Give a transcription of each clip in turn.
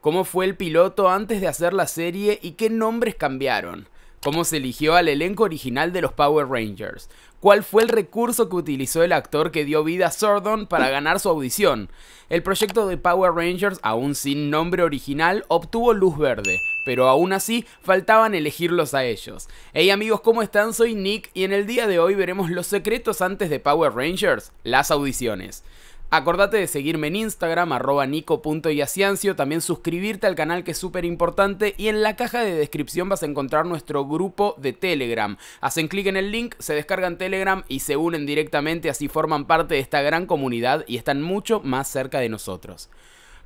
cómo fue el piloto antes de hacer la serie y qué nombres cambiaron, cómo se eligió al elenco original de los Power Rangers, cuál fue el recurso que utilizó el actor que dio vida a Sordon para ganar su audición. El proyecto de Power Rangers, aún sin nombre original, obtuvo luz verde, pero aún así faltaban elegirlos a ellos. Hey amigos, ¿cómo están? Soy Nick y en el día de hoy veremos los secretos antes de Power Rangers, las audiciones. Acordate de seguirme en Instagram, arroba también suscribirte al canal que es súper importante y en la caja de descripción vas a encontrar nuestro grupo de Telegram. Hacen clic en el link, se descargan Telegram y se unen directamente, así forman parte de esta gran comunidad y están mucho más cerca de nosotros.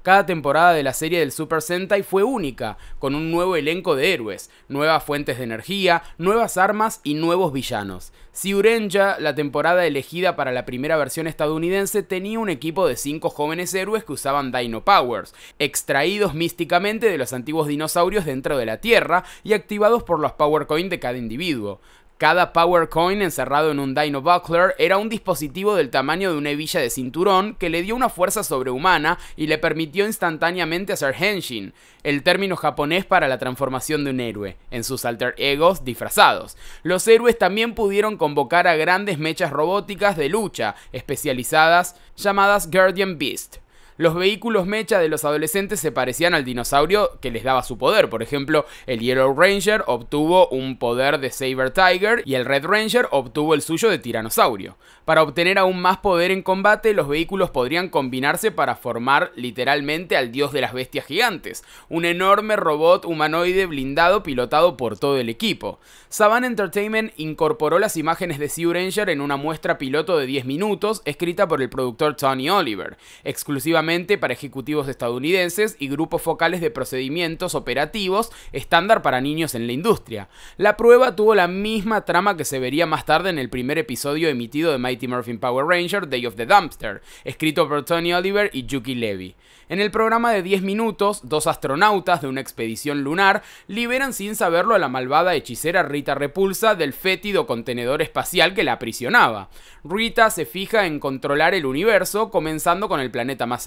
Cada temporada de la serie del Super Sentai fue única, con un nuevo elenco de héroes, nuevas fuentes de energía, nuevas armas y nuevos villanos. Siurenja, la temporada elegida para la primera versión estadounidense, tenía un equipo de cinco jóvenes héroes que usaban Dino Powers, extraídos místicamente de los antiguos dinosaurios dentro de la Tierra y activados por los Power Coins de cada individuo. Cada Power Coin encerrado en un Dino Buckler era un dispositivo del tamaño de una hebilla de cinturón que le dio una fuerza sobrehumana y le permitió instantáneamente hacer henshin, el término japonés para la transformación de un héroe, en sus alter egos disfrazados. Los héroes también pudieron convocar a grandes mechas robóticas de lucha, especializadas, llamadas Guardian Beast. Los vehículos mecha de los adolescentes se parecían al dinosaurio que les daba su poder. Por ejemplo, el Yellow Ranger obtuvo un poder de Saber Tiger y el Red Ranger obtuvo el suyo de Tiranosaurio. Para obtener aún más poder en combate, los vehículos podrían combinarse para formar literalmente al dios de las bestias gigantes, un enorme robot humanoide blindado pilotado por todo el equipo. Saban Entertainment incorporó las imágenes de Sea Ranger en una muestra piloto de 10 minutos escrita por el productor Tony Oliver, exclusivamente para ejecutivos estadounidenses y grupos focales de procedimientos operativos estándar para niños en la industria. La prueba tuvo la misma trama que se vería más tarde en el primer episodio emitido de Mighty Morphin Power Ranger Day of the Dumpster, escrito por Tony Oliver y Yuki Levy. En el programa de 10 minutos, dos astronautas de una expedición lunar liberan sin saberlo a la malvada hechicera Rita Repulsa del fétido contenedor espacial que la aprisionaba. Rita se fija en controlar el universo, comenzando con el planeta más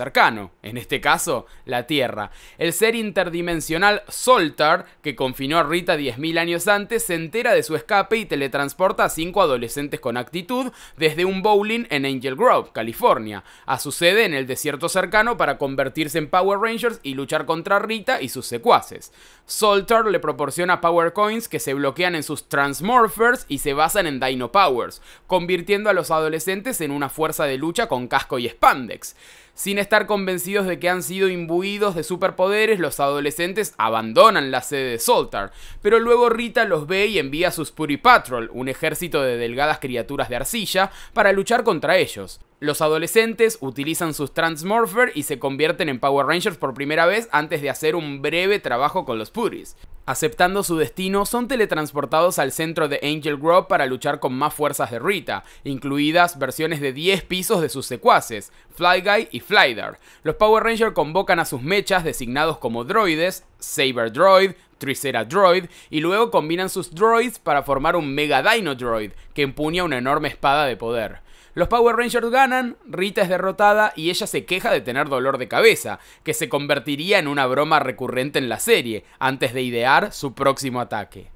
en este caso la Tierra. El ser interdimensional Soltar, que confinó a Rita 10.000 años antes, se entera de su escape y teletransporta a cinco adolescentes con actitud desde un bowling en Angel Grove, California, a su sede en el desierto cercano para convertirse en Power Rangers y luchar contra Rita y sus secuaces. Soltar le proporciona Power Coins que se bloquean en sus Transmorphers y se basan en Dino Powers, convirtiendo a los adolescentes en una fuerza de lucha con casco y spandex. Sin estar convencidos de que han sido imbuidos de superpoderes, los adolescentes abandonan la sede de Soltar, pero luego Rita los ve y envía a sus Patrol, un ejército de delgadas criaturas de arcilla, para luchar contra ellos. Los adolescentes utilizan sus Transmorpher y se convierten en Power Rangers por primera vez antes de hacer un breve trabajo con los Puris. Aceptando su destino, son teletransportados al centro de Angel Grove para luchar con más fuerzas de Rita, incluidas versiones de 10 pisos de sus secuaces, Fly Guy y Flyder. Los Power Rangers convocan a sus mechas designados como droides, Saber Droid, Droid, y luego combinan sus droids para formar un Mega Dino Droid que empuña una enorme espada de poder. Los Power Rangers ganan, Rita es derrotada y ella se queja de tener dolor de cabeza, que se convertiría en una broma recurrente en la serie, antes de idear su próximo ataque.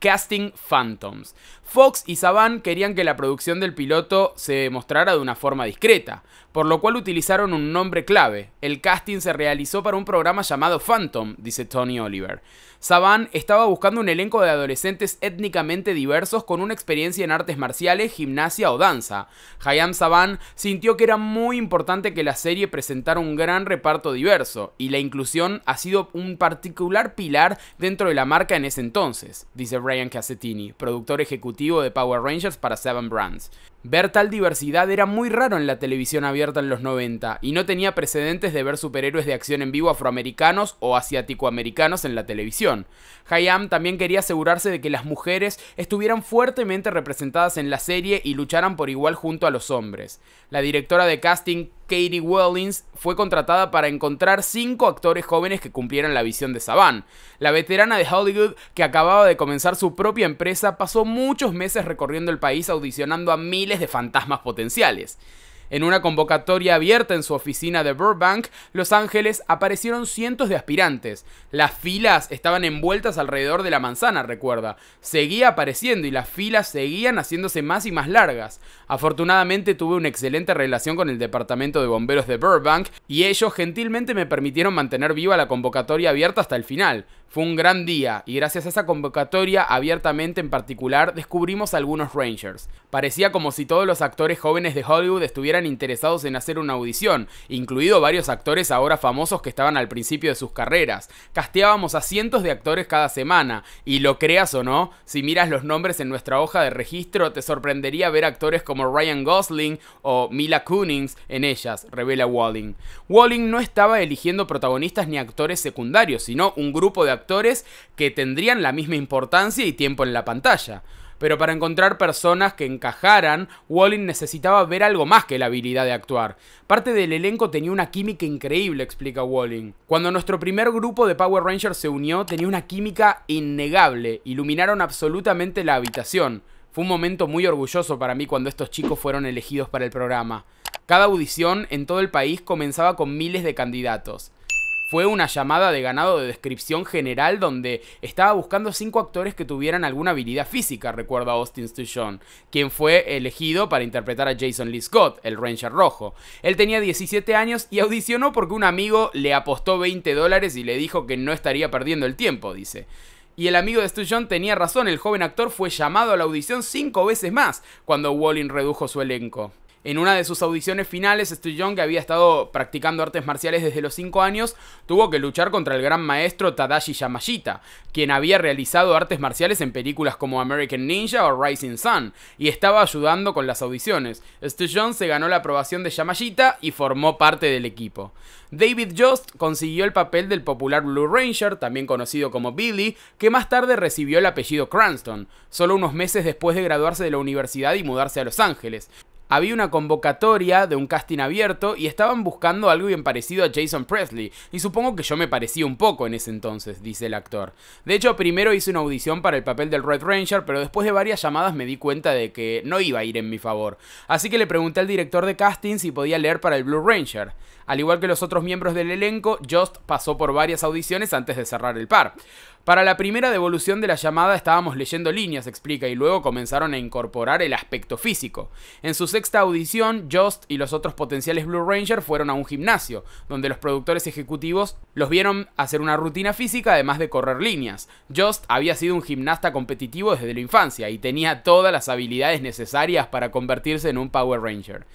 Casting Phantoms. Fox y Saban querían que la producción del piloto se mostrara de una forma discreta por lo cual utilizaron un nombre clave. El casting se realizó para un programa llamado Phantom, dice Tony Oliver. Saban estaba buscando un elenco de adolescentes étnicamente diversos con una experiencia en artes marciales, gimnasia o danza. Hayam Saban sintió que era muy importante que la serie presentara un gran reparto diverso, y la inclusión ha sido un particular pilar dentro de la marca en ese entonces, dice Brian Cassettini, productor ejecutivo de Power Rangers para Seven Brands. Ver tal diversidad era muy raro en la televisión abierta en los 90 y no tenía precedentes de ver superhéroes de acción en vivo afroamericanos o asiático-americanos en la televisión. Hayam también quería asegurarse de que las mujeres estuvieran fuertemente representadas en la serie y lucharan por igual junto a los hombres. La directora de casting, Katie Wellings fue contratada para encontrar cinco actores jóvenes que cumplieran la visión de Saban. La veterana de Hollywood, que acababa de comenzar su propia empresa, pasó muchos meses recorriendo el país audicionando a miles de fantasmas potenciales. En una convocatoria abierta en su oficina de Burbank, Los Ángeles, aparecieron cientos de aspirantes. Las filas estaban envueltas alrededor de la manzana, recuerda. Seguía apareciendo y las filas seguían haciéndose más y más largas. Afortunadamente tuve una excelente relación con el departamento de bomberos de Burbank y ellos gentilmente me permitieron mantener viva la convocatoria abierta hasta el final. Fue un gran día y gracias a esa convocatoria abiertamente en particular descubrimos algunos Rangers. Parecía como si todos los actores jóvenes de Hollywood estuvieran interesados en hacer una audición, incluido varios actores ahora famosos que estaban al principio de sus carreras. Casteábamos a cientos de actores cada semana y lo creas o no, si miras los nombres en nuestra hoja de registro te sorprendería ver actores como Ryan Gosling o Mila Kunis en ellas, revela Walling. Walling no estaba eligiendo protagonistas ni actores secundarios, sino un grupo de actores actores que tendrían la misma importancia y tiempo en la pantalla. Pero para encontrar personas que encajaran, Walling necesitaba ver algo más que la habilidad de actuar. Parte del elenco tenía una química increíble, explica Walling. Cuando nuestro primer grupo de Power Rangers se unió, tenía una química innegable, iluminaron absolutamente la habitación. Fue un momento muy orgulloso para mí cuando estos chicos fueron elegidos para el programa. Cada audición en todo el país comenzaba con miles de candidatos. Fue una llamada de ganado de descripción general donde estaba buscando cinco actores que tuvieran alguna habilidad física, recuerda Austin Stuchon, quien fue elegido para interpretar a Jason Lee Scott, el Ranger Rojo. Él tenía 17 años y audicionó porque un amigo le apostó 20 dólares y le dijo que no estaría perdiendo el tiempo, dice. Y el amigo de Stu tenía razón, el joven actor fue llamado a la audición cinco veces más cuando Walling redujo su elenco. En una de sus audiciones finales, Stu que había estado practicando artes marciales desde los 5 años, tuvo que luchar contra el gran maestro Tadashi Yamashita, quien había realizado artes marciales en películas como American Ninja o Rising Sun, y estaba ayudando con las audiciones. Stu Young se ganó la aprobación de Yamashita y formó parte del equipo. David Jost consiguió el papel del popular Blue Ranger, también conocido como Billy, que más tarde recibió el apellido Cranston, solo unos meses después de graduarse de la universidad y mudarse a Los Ángeles había una convocatoria de un casting abierto y estaban buscando algo bien parecido a Jason Presley, y supongo que yo me parecía un poco en ese entonces, dice el actor. De hecho, primero hice una audición para el papel del Red Ranger, pero después de varias llamadas me di cuenta de que no iba a ir en mi favor, así que le pregunté al director de casting si podía leer para el Blue Ranger. Al igual que los otros miembros del elenco, Just pasó por varias audiciones antes de cerrar el par. Para la primera devolución de la llamada estábamos leyendo líneas, explica, y luego comenzaron a incorporar el aspecto físico. En su sexta audición, Just y los otros potenciales Blue Ranger fueron a un gimnasio, donde los productores ejecutivos los vieron hacer una rutina física además de correr líneas. Just había sido un gimnasta competitivo desde la infancia y tenía todas las habilidades necesarias para convertirse en un Power Ranger.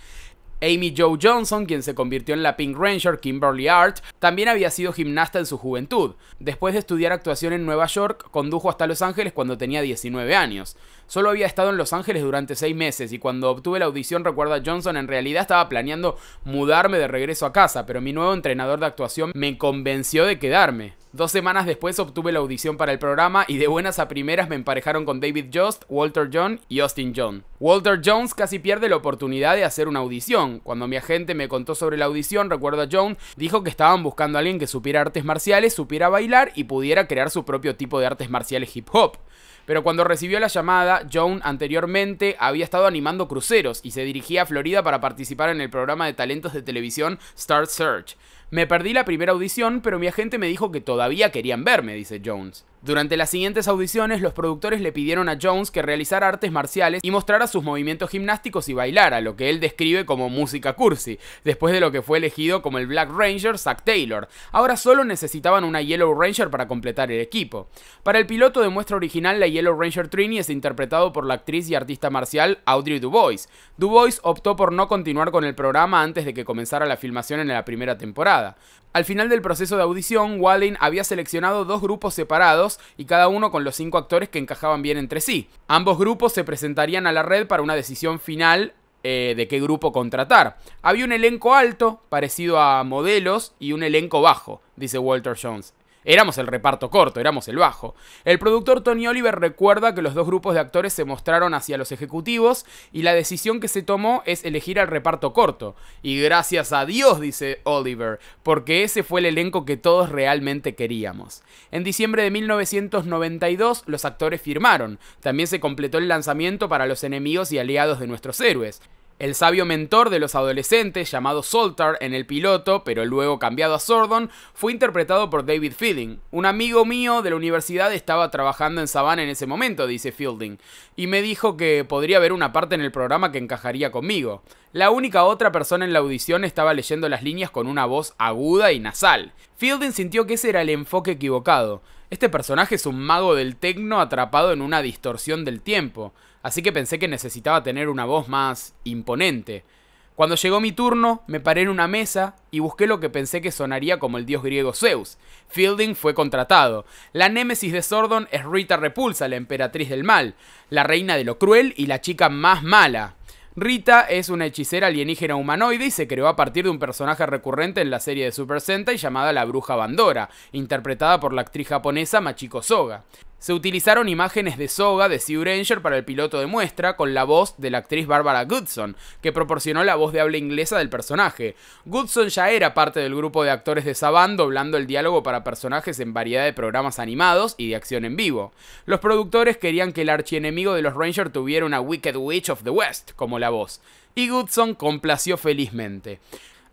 Amy Jo Johnson, quien se convirtió en la Pink Ranger Kimberly Art, también había sido gimnasta en su juventud. Después de estudiar actuación en Nueva York, condujo hasta Los Ángeles cuando tenía 19 años. Solo había estado en Los Ángeles durante 6 meses y cuando obtuve la audición, recuerda Johnson, en realidad estaba planeando mudarme de regreso a casa, pero mi nuevo entrenador de actuación me convenció de quedarme. Dos semanas después obtuve la audición para el programa y de buenas a primeras me emparejaron con David Jost, Walter John y Austin John. Walter Jones casi pierde la oportunidad de hacer una audición. Cuando mi agente me contó sobre la audición, recuerdo a John, dijo que estaban buscando a alguien que supiera artes marciales, supiera bailar y pudiera crear su propio tipo de artes marciales hip hop. Pero cuando recibió la llamada, Jones anteriormente había estado animando cruceros y se dirigía a Florida para participar en el programa de talentos de televisión Star Search. Me perdí la primera audición, pero mi agente me dijo que todavía querían verme, dice Jones. Durante las siguientes audiciones, los productores le pidieron a Jones que realizara artes marciales y mostrara sus movimientos gimnásticos y bailara, lo que él describe como música cursi, después de lo que fue elegido como el Black Ranger Zack Taylor. Ahora solo necesitaban una Yellow Ranger para completar el equipo. Para el piloto de muestra original, la Yellow Ranger Trini es interpretado por la actriz y artista marcial Audrey DuBois. DuBois optó por no continuar con el programa antes de que comenzara la filmación en la primera temporada. Al final del proceso de audición, Walling había seleccionado dos grupos separados y cada uno con los cinco actores que encajaban bien entre sí. Ambos grupos se presentarían a la red para una decisión final eh, de qué grupo contratar. Había un elenco alto, parecido a modelos, y un elenco bajo, dice Walter Jones. Éramos el reparto corto, éramos el bajo. El productor Tony Oliver recuerda que los dos grupos de actores se mostraron hacia los ejecutivos y la decisión que se tomó es elegir al reparto corto. Y gracias a Dios, dice Oliver, porque ese fue el elenco que todos realmente queríamos. En diciembre de 1992 los actores firmaron. También se completó el lanzamiento para los enemigos y aliados de nuestros héroes. El sabio mentor de los adolescentes, llamado Soltar en el piloto, pero luego cambiado a Sordon, fue interpretado por David Fielding. Un amigo mío de la universidad estaba trabajando en Savannah en ese momento, dice Fielding, y me dijo que podría haber una parte en el programa que encajaría conmigo. La única otra persona en la audición estaba leyendo las líneas con una voz aguda y nasal. Fielding sintió que ese era el enfoque equivocado. Este personaje es un mago del tecno atrapado en una distorsión del tiempo así que pensé que necesitaba tener una voz más imponente. Cuando llegó mi turno, me paré en una mesa y busqué lo que pensé que sonaría como el dios griego Zeus. Fielding fue contratado. La némesis de Sordon es Rita Repulsa, la emperatriz del mal, la reina de lo cruel y la chica más mala. Rita es una hechicera alienígena humanoide y se creó a partir de un personaje recurrente en la serie de Super Sentai llamada la Bruja Bandora, interpretada por la actriz japonesa Machiko Soga. Se utilizaron imágenes de soga de Sea Ranger para el piloto de muestra con la voz de la actriz Barbara Goodson, que proporcionó la voz de habla inglesa del personaje. Goodson ya era parte del grupo de actores de Saban doblando el diálogo para personajes en variedad de programas animados y de acción en vivo. Los productores querían que el archienemigo de los Rangers tuviera una Wicked Witch of the West como la voz, y Goodson complació felizmente.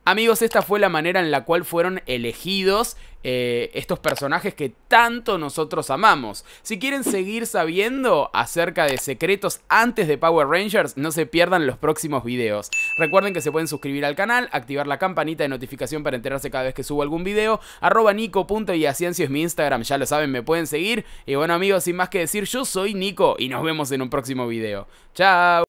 Amigos, esta fue la manera en la cual fueron elegidos eh, estos personajes que tanto nosotros amamos. Si quieren seguir sabiendo acerca de secretos antes de Power Rangers, no se pierdan los próximos videos. Recuerden que se pueden suscribir al canal, activar la campanita de notificación para enterarse cada vez que subo algún video. Arroba Nico.yaciencio es mi Instagram, ya lo saben, me pueden seguir. Y bueno amigos, sin más que decir, yo soy Nico y nos vemos en un próximo video. Chao.